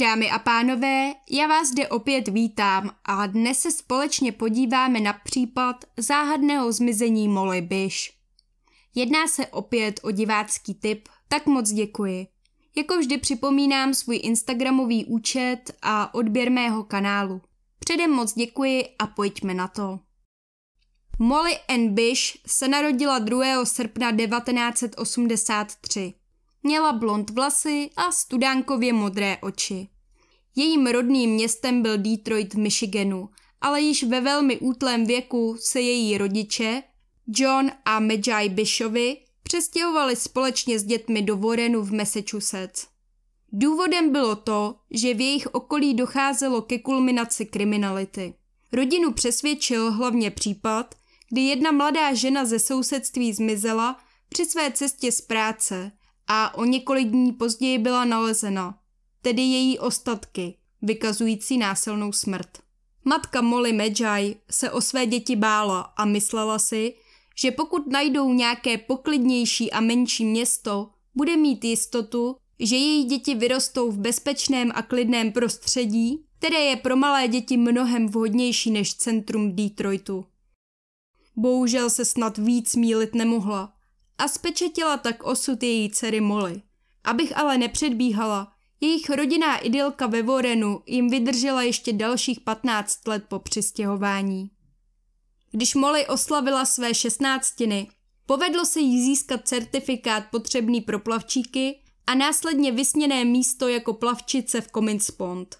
Dámy a pánové, já vás zde opět vítám a dnes se společně podíváme na případ záhadného zmizení Molly Bish. Jedná se opět o divácký tip, tak moc děkuji. Jako vždy připomínám svůj Instagramový účet a odběr mého kanálu. Předem moc děkuji a pojďme na to. Molly N. Bish se narodila 2. srpna 1983. Měla blond vlasy a studánkově modré oči. Jejím rodným městem byl Detroit v Michiganu, ale již ve velmi útlém věku se její rodiče, John a Medjay Bishovi, přestěhovali společně s dětmi do Warrenu v Massachusetts. Důvodem bylo to, že v jejich okolí docházelo ke kulminaci kriminality. Rodinu přesvědčil hlavně případ, kdy jedna mladá žena ze sousedství zmizela při své cestě z práce a o několik dní později byla nalezena, tedy její ostatky, vykazující násilnou smrt. Matka Molly Medjay se o své děti bála a myslela si, že pokud najdou nějaké poklidnější a menší město, bude mít jistotu, že její děti vyrostou v bezpečném a klidném prostředí, které je pro malé děti mnohem vhodnější než centrum Detroitu. Bohužel se snad víc mílit nemohla, a spečetila tak osud její dcery Molly. Abych ale nepředbíhala, jejich rodinná idylka ve Vorenu jim vydržela ještě dalších 15 let po přistěhování. Když Molly oslavila své šestnáctiny, povedlo se jí získat certifikát potřebný pro plavčíky a následně vysněné místo jako plavčice v Comins Pond.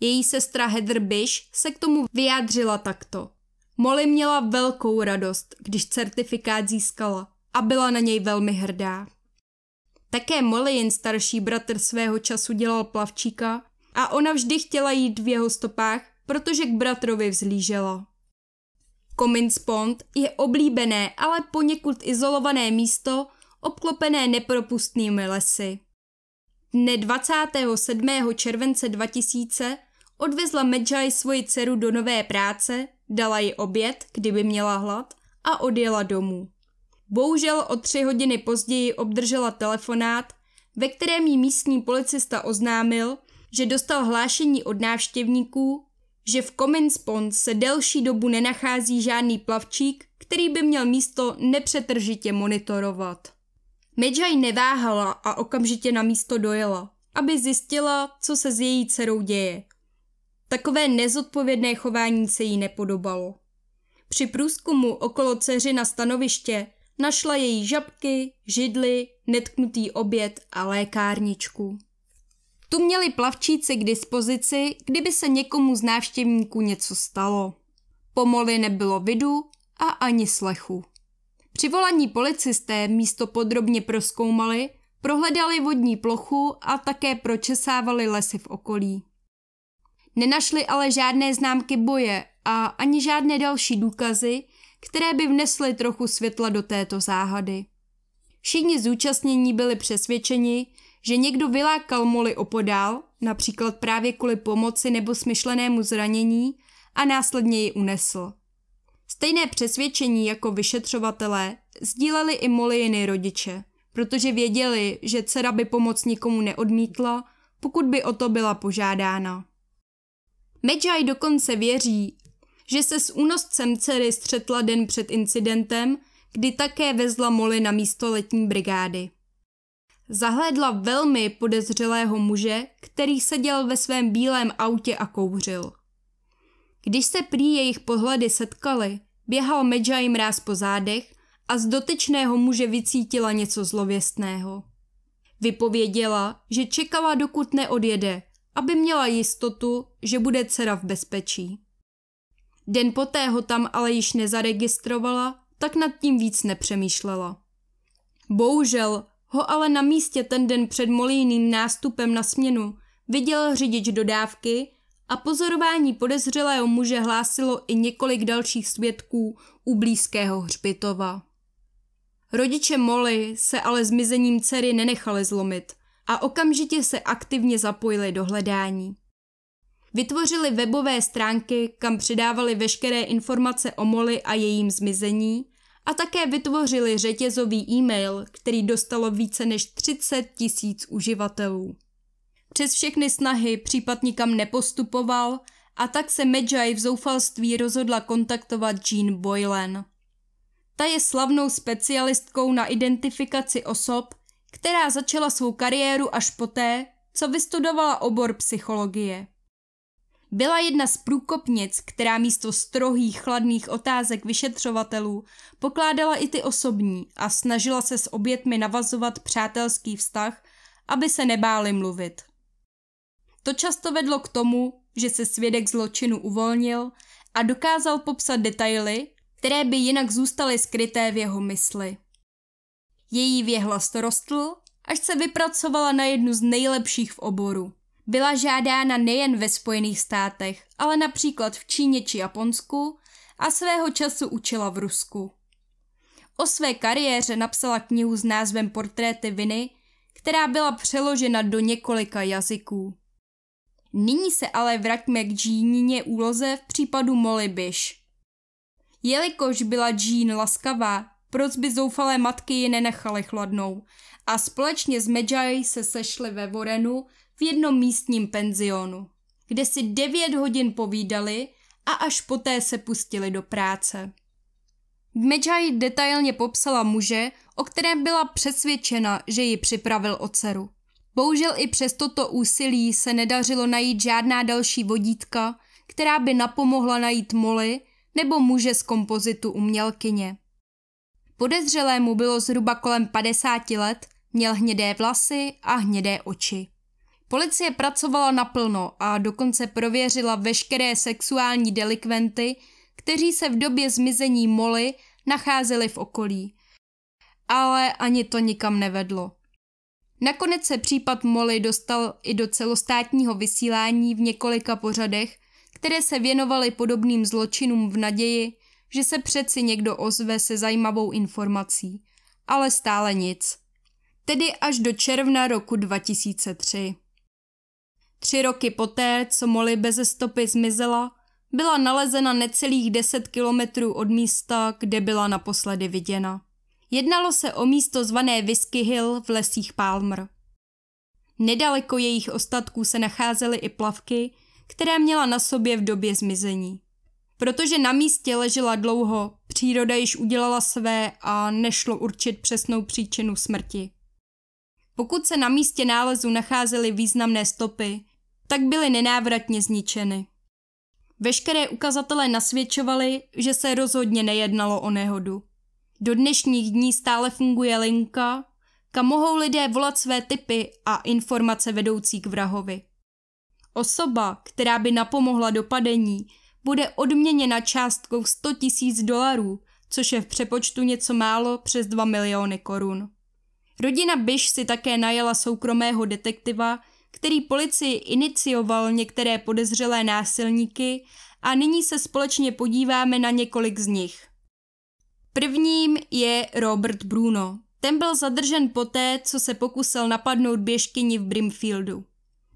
Její sestra Heather Bish se k tomu vyjádřila takto. Molly měla velkou radost, když certifikát získala a byla na něj velmi hrdá. Také Molly jen starší bratr svého času dělal plavčíka a ona vždy chtěla jít v jeho stopách, protože k bratrovi vzlížela. Comins Pond je oblíbené, ale poněkud izolované místo, obklopené nepropustnými lesy. Dne 27. července 2000 odvezla Medžaj svoji dceru do nové práce, dala ji oběd, kdyby měla hlad, a odjela domů. Bohužel o tři hodiny později obdržela telefonát, ve kterém jí místní policista oznámil, že dostal hlášení od návštěvníků, že v Commons Pond se delší dobu nenachází žádný plavčík, který by měl místo nepřetržitě monitorovat. Medžaj neváhala a okamžitě na místo dojela, aby zjistila, co se s její dcerou děje. Takové nezodpovědné chování se jí nepodobalo. Při průzkumu okolo dceři na stanoviště Našla její žabky, židly, netknutý oběd a lékárničku. Tu měli plavčíci k dispozici, kdyby se někomu z návštěvníků něco stalo. Pomoly nebylo vidu a ani slechu. Přivolaní policisté místo podrobně proskoumali, prohledali vodní plochu a také pročesávali lesy v okolí. Nenašli ale žádné známky boje a ani žádné další důkazy, které by vnesly trochu světla do této záhady. Všichni zúčastnění byli přesvědčeni, že někdo vylákal moly opodál, například právě kvůli pomoci nebo smyšlenému zranění, a následně ji unesl. Stejné přesvědčení jako vyšetřovatelé sdíleli i Molijiny rodiče, protože věděli, že dcera by pomoc nikomu neodmítla, pokud by o to byla požádána. Medžaj dokonce věří, že se s únoscem dcery střetla den před incidentem, kdy také vezla Molly na místo letní brigády. Zahlédla velmi podezřelého muže, který seděl ve svém bílém autě a kouřil. Když se prý jejich pohledy setkaly, běhal Medžaj mráz po zádech a z dotyčného muže vycítila něco zlověstného. Vypověděla, že čekala, dokud neodjede, aby měla jistotu, že bude dcera v bezpečí. Den poté ho tam ale již nezaregistrovala, tak nad tím víc nepřemýšlela. Bohužel ho ale na místě ten den před Molíným nástupem na směnu viděl řidič dodávky a pozorování podezřelého muže hlásilo i několik dalších svědků u blízkého hřbitova. Rodiče Molly se ale zmizením dcery nenechali zlomit a okamžitě se aktivně zapojili do hledání. Vytvořili webové stránky, kam přidávali veškeré informace o Moli a jejím zmizení a také vytvořili řetězový e-mail, který dostalo více než 30 tisíc uživatelů. Přes všechny snahy případ nikam nepostupoval a tak se Medjay v zoufalství rozhodla kontaktovat Jean Boylan. Ta je slavnou specialistkou na identifikaci osob, která začala svou kariéru až poté, co vystudovala obor psychologie byla jedna z průkopnic, která místo strohých, chladných otázek vyšetřovatelů pokládala i ty osobní a snažila se s obětmi navazovat přátelský vztah, aby se nebáli mluvit. To často vedlo k tomu, že se svědek zločinu uvolnil a dokázal popsat detaily, které by jinak zůstaly skryté v jeho mysli. Její věhlas rostl, až se vypracovala na jednu z nejlepších v oboru. Byla žádána nejen ve Spojených státech, ale například v Číně či Japonsku a svého času učila v Rusku. O své kariéře napsala knihu s názvem Portréty viny, která byla přeložena do několika jazyků. Nyní se ale vraťme k Jeanině úloze v případu Molly Bish. Jelikož byla Jean laskavá, prozby zoufalé matky ji nenechaly chladnou a společně s Medjay se sešli ve Vorenu v jednom místním penzionu, kde si devět hodin povídali a až poté se pustili do práce. Medžaj detailně popsala muže, o kterém byla přesvědčena, že ji připravil o dceru. Bohužel i přes toto úsilí se nedařilo najít žádná další vodítka, která by napomohla najít moly nebo muže z kompozitu umělkyně. Podezřelému bylo zhruba kolem 50 let, měl hnědé vlasy a hnědé oči. Policie pracovala naplno a dokonce prověřila veškeré sexuální delikventy, kteří se v době zmizení Molly nacházeli v okolí. Ale ani to nikam nevedlo. Nakonec se případ Molly dostal i do celostátního vysílání v několika pořadech, které se věnovaly podobným zločinům v naději, že se přeci někdo ozve se zajímavou informací. Ale stále nic. Tedy až do června roku 2003. Tři roky poté, co Molly bez stopy zmizela, byla nalezena necelých 10 kilometrů od místa, kde byla naposledy viděna. Jednalo se o místo zvané Whisky Hill v lesích Palmer. Nedaleko jejich ostatků se nacházely i plavky, které měla na sobě v době zmizení. Protože na místě ležela dlouho, příroda již udělala své a nešlo určit přesnou příčinu smrti. Pokud se na místě nálezu nacházely významné stopy, tak byly nenávratně zničeny. Veškeré ukazatele nasvědčovaly, že se rozhodně nejednalo o nehodu. Do dnešních dní stále funguje linka, kam mohou lidé volat své typy a informace vedoucí k vrahovi. Osoba, která by napomohla dopadení, bude odměněna částkou 100 tisíc dolarů, což je v přepočtu něco málo přes 2 miliony korun. Rodina Bish si také najela soukromého detektiva, který policii inicioval některé podezřelé násilníky a nyní se společně podíváme na několik z nich. Prvním je Robert Bruno. Ten byl zadržen poté, co se pokusil napadnout běžkyni v Brimfieldu.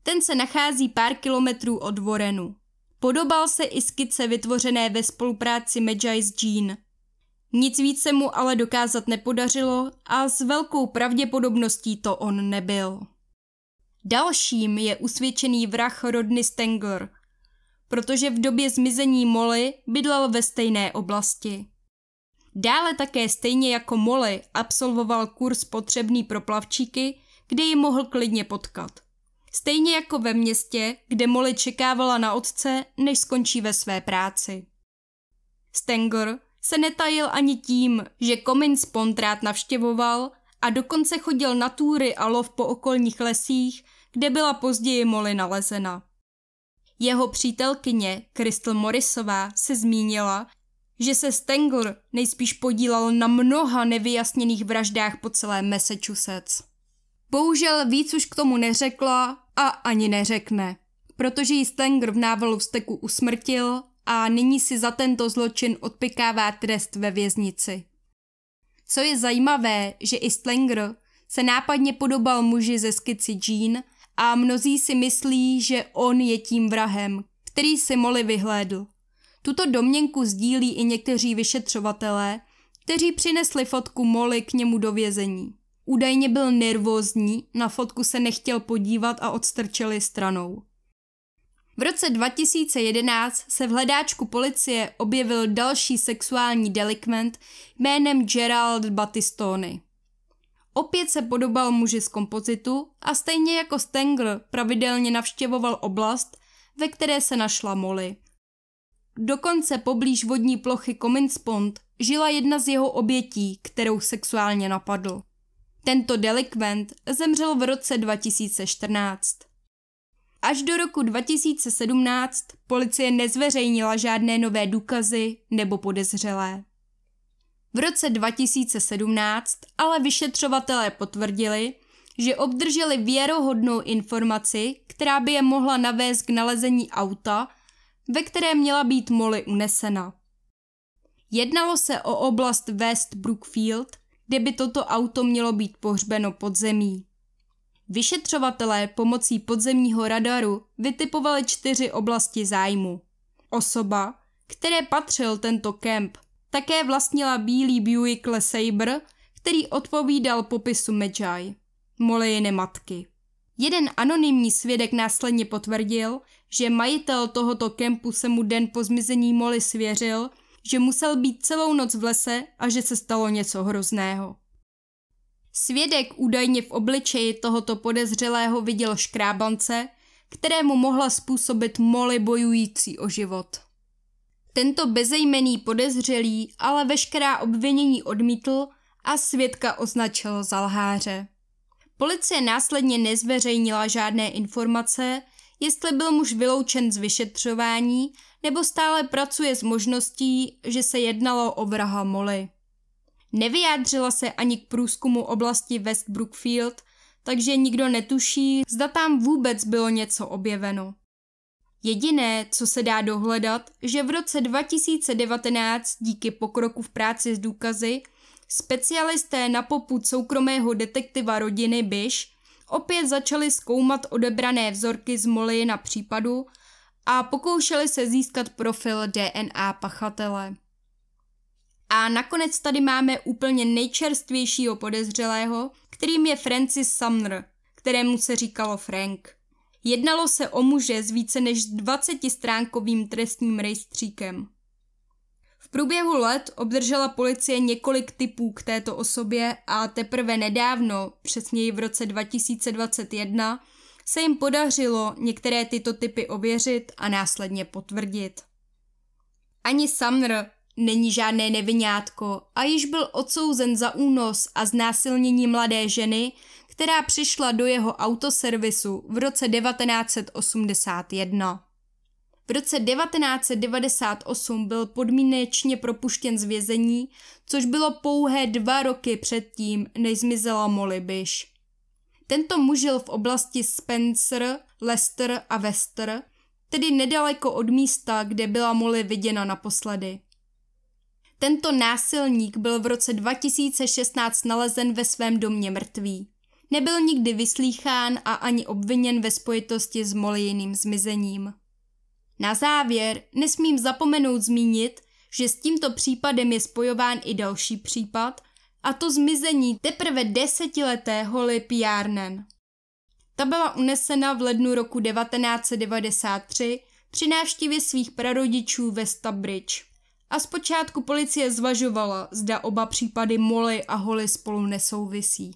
Ten se nachází pár kilometrů od vorenu. Podobal se i skice vytvořené ve spolupráci Magi s Jean. Nic víc se mu ale dokázat nepodařilo a s velkou pravděpodobností to on nebyl. Dalším je usvědčený vrah Rodney Stengler, protože v době zmizení Molly bydlel ve stejné oblasti. Dále také stejně jako Molly absolvoval kurz potřebný pro plavčíky, kde ji mohl klidně potkat. Stejně jako ve městě, kde Molly čekávala na otce, než skončí ve své práci. Stengor se netajil ani tím, že Comins rád navštěvoval a dokonce chodil na túry a lov po okolních lesích, kde byla později Molly nalezena. Jeho přítelkyně Crystal Morrisová se zmínila, že se Stengler nejspíš podílal na mnoha nevyjasněných vraždách po celé Massachusetts. Bohužel víc už k tomu neřekla a ani neřekne, protože ji Stenger v návalu vzteku usmrtil a nyní si za tento zločin odpikává trest ve věznici. Co je zajímavé, že i Stenger se nápadně podobal muži ze skici Jean a mnozí si myslí, že on je tím vrahem, který si Molly vyhlédl. Tuto domněnku sdílí i někteří vyšetřovatelé, kteří přinesli fotku Molly k němu do vězení. Údajně byl nervózní, na fotku se nechtěl podívat a odstrčeli stranou. V roce 2011 se v hledáčku policie objevil další sexuální delikvent jménem Gerald Battistoni. Opět se podobal muži z kompozitu a stejně jako Stengl pravidelně navštěvoval oblast, ve které se našla Molly. Dokonce poblíž vodní plochy Comins Pond žila jedna z jeho obětí, kterou sexuálně napadl. Tento delikvent zemřel v roce 2014. Až do roku 2017 policie nezveřejnila žádné nové důkazy nebo podezřelé. V roce 2017 ale vyšetřovatelé potvrdili, že obdrželi věrohodnou informaci, která by je mohla navést k nalezení auta, ve které měla být Molly unesena. Jednalo se o oblast West Brookfield, kde by toto auto mělo být pohřbeno pod zemí. Vyšetřovatelé pomocí podzemního radaru vytipovali čtyři oblasti zájmu. Osoba, které patřil tento kemp, také vlastnila bílý Buick LeSabre, který odpovídal popisu Medjay, Molejiny matky. Jeden anonymní svědek následně potvrdil, že majitel tohoto kempu se mu den po zmizení Molly svěřil, že musel být celou noc v lese a že se stalo něco hrozného. Svědek údajně v obličeji tohoto podezřelého viděl škrábance, kterému mohla způsobit moly bojující o život. Tento bezejmený podezřelý ale veškerá obvinění odmítl a svědka označil za lháře. Policie následně nezveřejnila žádné informace, jestli byl muž vyloučen z vyšetřování nebo stále pracuje s možností, že se jednalo o vraha Molly. Nevyjádřila se ani k průzkumu oblasti West Brookfield, takže nikdo netuší, zda tam vůbec bylo něco objeveno. Jediné, co se dá dohledat, že v roce 2019 díky pokroku v práci s důkazy specialisté na popud soukromého detektiva rodiny Bish opět začali zkoumat odebrané vzorky z moly na případu a pokoušeli se získat profil DNA pachatele. A nakonec tady máme úplně nejčerstvějšího podezřelého, kterým je Francis Sumner, kterému se říkalo Frank. Jednalo se o muže s více než 20-stránkovým trestním rejstříkem. V průběhu let obdržela policie několik typů k této osobě a teprve nedávno, přesněji v roce 2021, se jim podařilo některé tyto typy ověřit a následně potvrdit. Ani Sumner Není žádné nevinátko a již byl odsouzen za únos a znásilnění mladé ženy, která přišla do jeho autoservisu v roce 1981. V roce 1998 byl podmínečně propuštěn z vězení, což bylo pouhé dva roky předtím, než zmizela Molly Bish. Tento muž žil v oblasti Spencer, Leicester a Wester, tedy nedaleko od místa, kde byla Molly viděna naposledy. Tento násilník byl v roce 2016 nalezen ve svém domě mrtvý. Nebyl nikdy vyslýchán a ani obviněn ve spojitosti s Molijným zmizením. Na závěr nesmím zapomenout zmínit, že s tímto případem je spojován i další případ, a to zmizení teprve desetileté Holly Pjarnen. Ta byla unesena v lednu roku 1993 při návštěvě svých prarodičů ve Stabridge. A zpočátku policie zvažovala, zda oba případy Molly a Holly spolu nesouvisí.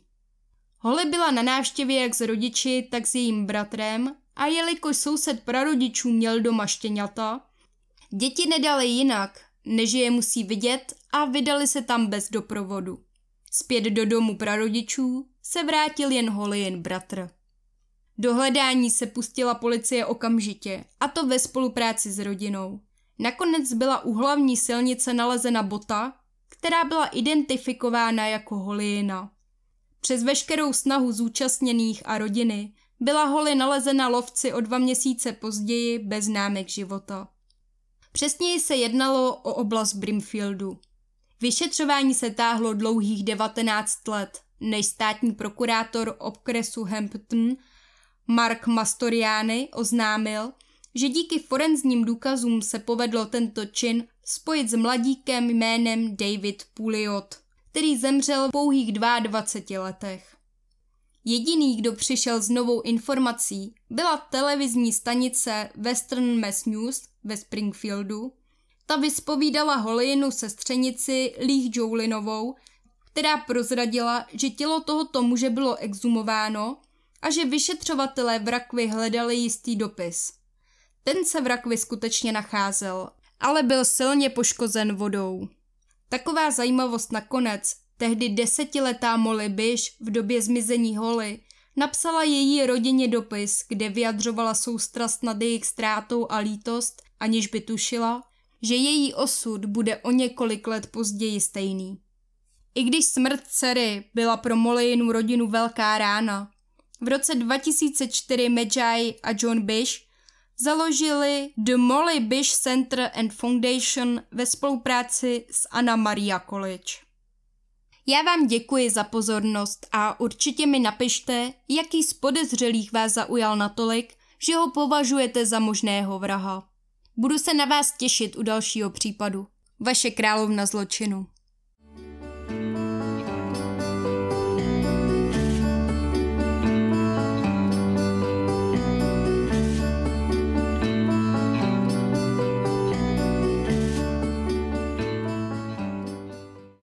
Holly byla na návštěvě jak s rodiči, tak s jejím bratrem a jelikož soused prarodičů měl doma štěňata, děti nedali jinak, než je musí vidět a vydali se tam bez doprovodu. Zpět do domu prarodičů se vrátil jen Holly jen bratr. Dohledání se pustila policie okamžitě, a to ve spolupráci s rodinou. Nakonec byla u hlavní silnice nalezena bota, která byla identifikována jako holina. Přes veškerou snahu zúčastněných a rodiny byla holy nalezena lovci o dva měsíce později bez známek života. Přesněji se jednalo o oblast Brimfieldu. Vyšetřování se táhlo dlouhých 19 let, než státní prokurátor obkresu Hampton Mark Mastoriani oznámil, že díky forenzním důkazům se povedlo tento čin spojit s mladíkem jménem David Puliot, který zemřel v pouhých 22 letech. Jediný, kdo přišel s novou informací, byla televizní stanice Western Mass News ve Springfieldu. Ta vyspovídala Holinu sestřenici Lee Jolinovou, která prozradila, že tělo tohoto muže bylo exhumováno a že vyšetřovatelé v rakvi hledali jistý dopis – ten se v rakvi skutečně nacházel, ale byl silně poškozen vodou. Taková zajímavost nakonec, tehdy desetiletá Molly Bish v době zmizení Holly napsala její rodině dopis, kde vyjadřovala soustrast nad jejich ztrátou a lítost, aniž by tušila, že její osud bude o několik let později stejný. I když smrt dcery byla pro Mollyinu rodinu velká rána, v roce 2004 Medjay a John Bish založili The Molly Bish Center and Foundation ve spolupráci s Anna Maria College. Já vám děkuji za pozornost a určitě mi napište, jaký z podezřelých vás zaujal natolik, že ho považujete za možného vraha. Budu se na vás těšit u dalšího případu. Vaše královna zločinu.